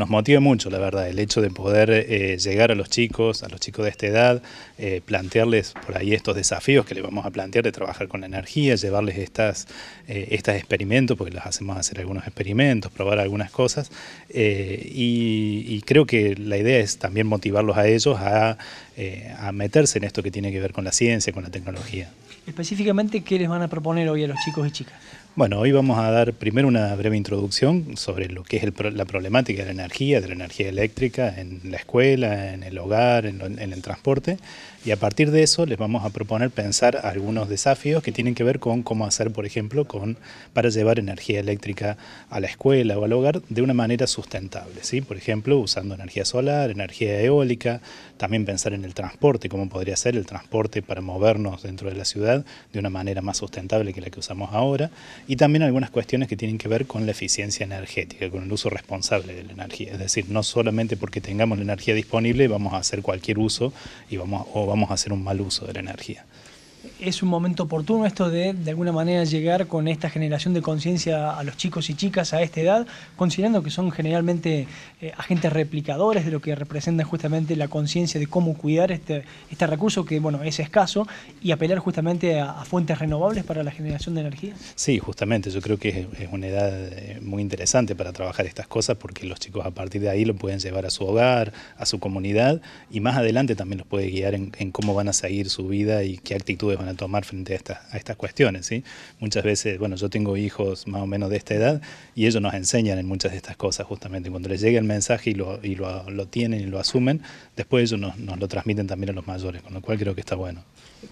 nos motiva mucho, la verdad, el hecho de poder eh, llegar a los chicos, a los chicos de esta edad, eh, plantearles por ahí estos desafíos que les vamos a plantear de trabajar con la energía, llevarles estas, eh, estos experimentos, porque los hacemos hacer algunos experimentos, probar algunas cosas, y, creo que la idea es también motivarlos a ellos a meterse en esto que tiene que ver con la ciencia, con la tecnología. Específicamente, ¿qué les van a proponer hoy a los chicos y chicas? Bueno, hoy vamos a dar primero una breve introducción sobre lo que es la problemática de la energía, de la energía eléctrica en la escuela, en el hogar, en, en, el transporte, y a partir de eso les vamos a proponer pensar algunos desafíos que tienen que ver con cómo hacer, por ejemplo, con, para llevar energía eléctrica a la escuela o al hogar de una manera sustentable, ¿sí? por ejemplo, usando energía solar, energía eólica, también pensar en el transporte, cómo podría ser el transporte para movernos dentro de la ciudad de una manera más sustentable que la que usamos ahora, y también algunas cuestiones que tienen que ver con la eficiencia energética, con el uso responsable de la energía. Es decir, no solamente porque tengamos la energía disponible vamos a hacer cualquier uso y vamos, o vamos a hacer un mal uso de la energía es un momento oportuno esto de de alguna manera llegar con esta generación de conciencia a los chicos y chicas a esta edad, considerando que son generalmente eh, agentes replicadores de lo que representa justamente la conciencia de cómo cuidar este, este recurso que, bueno, es escaso y apelar justamente a, fuentes renovables para la generación de energía? Sí, justamente, yo creo que es, una edad eh, muy interesante para trabajar estas cosas porque los chicos a partir de ahí lo pueden llevar a su hogar, a su comunidad y más adelante también los puede guiar en, en cómo van a seguir su vida y qué actitudes van a a tomar frente a, estas cuestiones. Muchas veces, bueno, yo tengo hijos más o menos de esta edad y ellos nos enseñan en muchas de estas cosas justamente. Cuando les llega el mensaje y lo, tienen y lo asumen, después ellos nos, lo transmiten también a los mayores, con lo cual creo que está bueno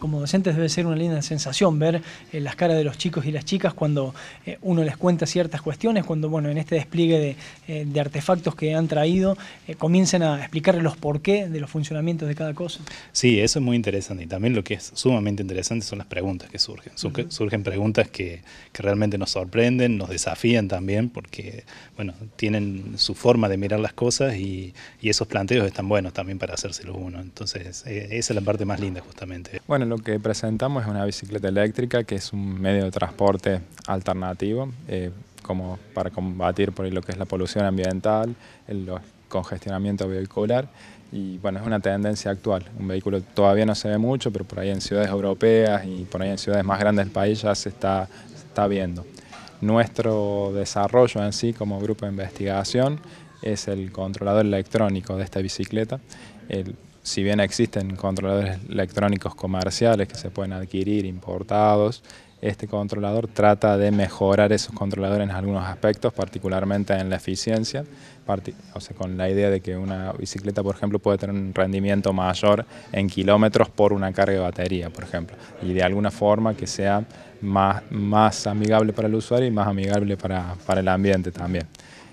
como docentes debe ser una linda sensación ver eh, las caras de los chicos y las chicas cuando eh, uno les cuenta ciertas cuestiones, cuando bueno, en este despliegue de, eh, de artefactos que han traído, comiencen a explicarles los porqué de los funcionamientos de cada cosa. Sí, eso es muy interesante y también lo que es sumamente interesante son las preguntas que surgen. Surgen preguntas que, que, realmente nos sorprenden, nos desafían también, porque bueno, tienen su forma de mirar las cosas y, y esos planteos están buenos también para hacérselos uno. Entonces, e, esa es la parte más linda justamente. Bueno, lo que presentamos es una bicicleta eléctrica, que es un medio de transporte alternativo. Eh, como para combatir por lo que es la polución ambiental, el congestionamiento vehicular y bueno, es una tendencia actual. Un vehículo todavía no se ve mucho, pero por ahí en ciudades europeas y por ahí en ciudades más grandes del país ya se está, está viendo. Nuestro desarrollo en sí como grupo de investigación es el controlador electrónico de esta bicicleta. El, si bien existen controladores electrónicos comerciales que se pueden adquirir importados, este controlador trata de mejorar esos controladores en algunos aspectos, particularmente en la eficiencia, o sea, con la idea de que una bicicleta, por ejemplo, puede tener un rendimiento mayor en kilómetros por una carga de batería, por ejemplo, y de alguna forma que sea más, más amigable para el usuario y más amigable para, el ambiente también.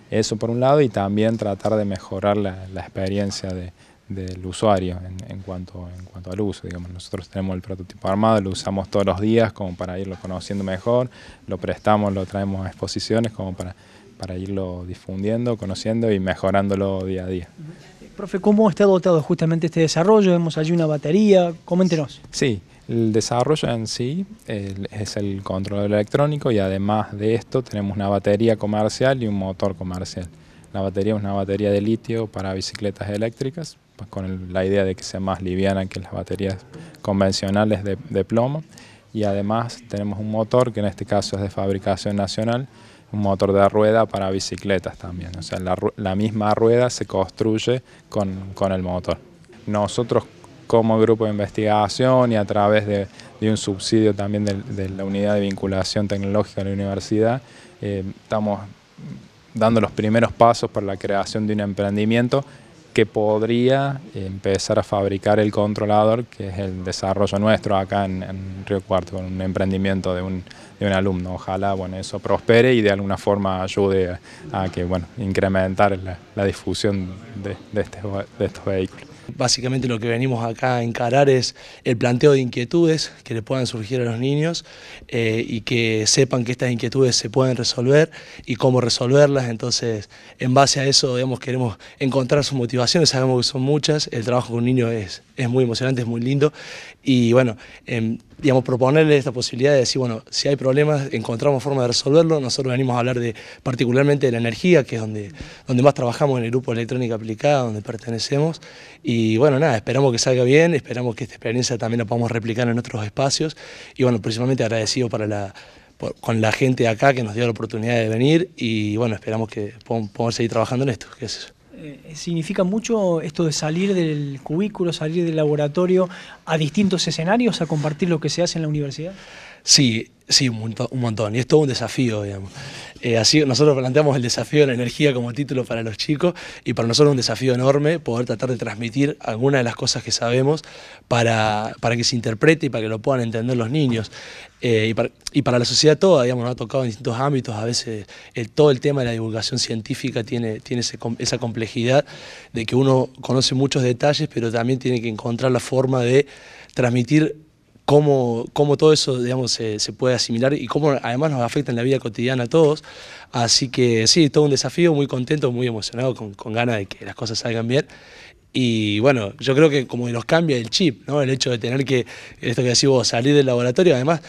Eso por un lado y también tratar de mejorar la, la experiencia de, del usuario en, cuanto, en cuanto al uso. Digamos, nosotros tenemos el prototipo armado, lo usamos todos los días como para irlo conociendo mejor, lo prestamos, lo traemos a exposiciones como para, para irlo difundiendo, conociendo y mejorándolo día a día. Profe, ¿cómo está dotado justamente este desarrollo? Vemos allí una batería, coméntenos. Sí, el desarrollo en sí es el control electrónico y además de esto tenemos una batería comercial y un motor comercial. La batería es una batería de litio para bicicletas eléctricas, con la idea de que sea más liviana que las baterías convencionales de, plomo. Y además tenemos un motor que en este caso es de fabricación nacional, un motor de rueda para bicicletas también. O sea, la, misma rueda se construye con, el motor. Nosotros como grupo de investigación y a través de, un subsidio también de, la unidad de vinculación tecnológica de la universidad, eh, estamos dando los primeros pasos para la creación de un emprendimiento que podría empezar a fabricar el controlador, que es el desarrollo nuestro acá en, Río Cuarto, con un emprendimiento de un, alumno. Ojalá bueno, eso prospere y de alguna forma ayude a, que bueno, incrementar la, difusión este, de estos vehículos. Básicamente lo que venimos acá a encarar es el planteo de inquietudes que le puedan surgir a los niños eh, y que sepan que estas inquietudes se pueden resolver y cómo resolverlas. Entonces, en base a eso, digamos, queremos encontrar sus motivaciones, sabemos que son muchas, el trabajo con niños es, es muy emocionante, es muy lindo y bueno, em, digamos, proponerle esta posibilidad de decir, bueno, si hay problemas, encontramos forma de resolverlo. Nosotros venimos a hablar de particularmente de la energía, que es donde, donde más trabajamos en el grupo de electrónica aplicada, donde pertenecemos. Y bueno, nada, esperamos que salga bien, esperamos que esta experiencia también la podamos replicar en otros espacios. Y bueno, principalmente agradecido para la, con la gente acá que nos dio la oportunidad de venir y bueno, esperamos que podamos seguir trabajando en esto. es eh, significa mucho esto de salir del cubículo, salir del laboratorio a distintos escenarios, a compartir lo que se hace en la universidad? Sí, sí, un montón. Un montón. Y es todo un desafío, digamos. Eh, así nosotros planteamos el desafío de la energía como título para los chicos y para nosotros es un desafío enorme poder tratar de transmitir algunas de las cosas que sabemos para, para que se interprete y para que lo puedan entender los niños. Eh, y, para, la sociedad toda, digamos, nos ha tocado en distintos ámbitos, a veces eh, todo el tema de la divulgación científica tiene, tiene esa complejidad de que uno conoce muchos detalles, pero también tiene que encontrar la forma de transmitir cómo, todo eso digamos, se, puede asimilar y cómo además nos afecta en la vida cotidiana a todos. Así que sí, todo un desafío, muy contento, muy emocionado, con, ganas de que las cosas salgan bien. Y bueno, yo creo que como nos cambia el chip, El hecho de tener que, esto que decís vos, salir del laboratorio, además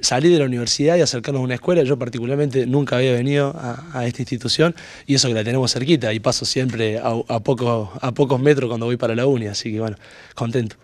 salir de la universidad y acercarnos a una escuela. Yo particularmente nunca había venido a, esta institución y eso que la tenemos cerquita y paso siempre a, a pocos metros cuando voy para la uni, así que bueno, contento.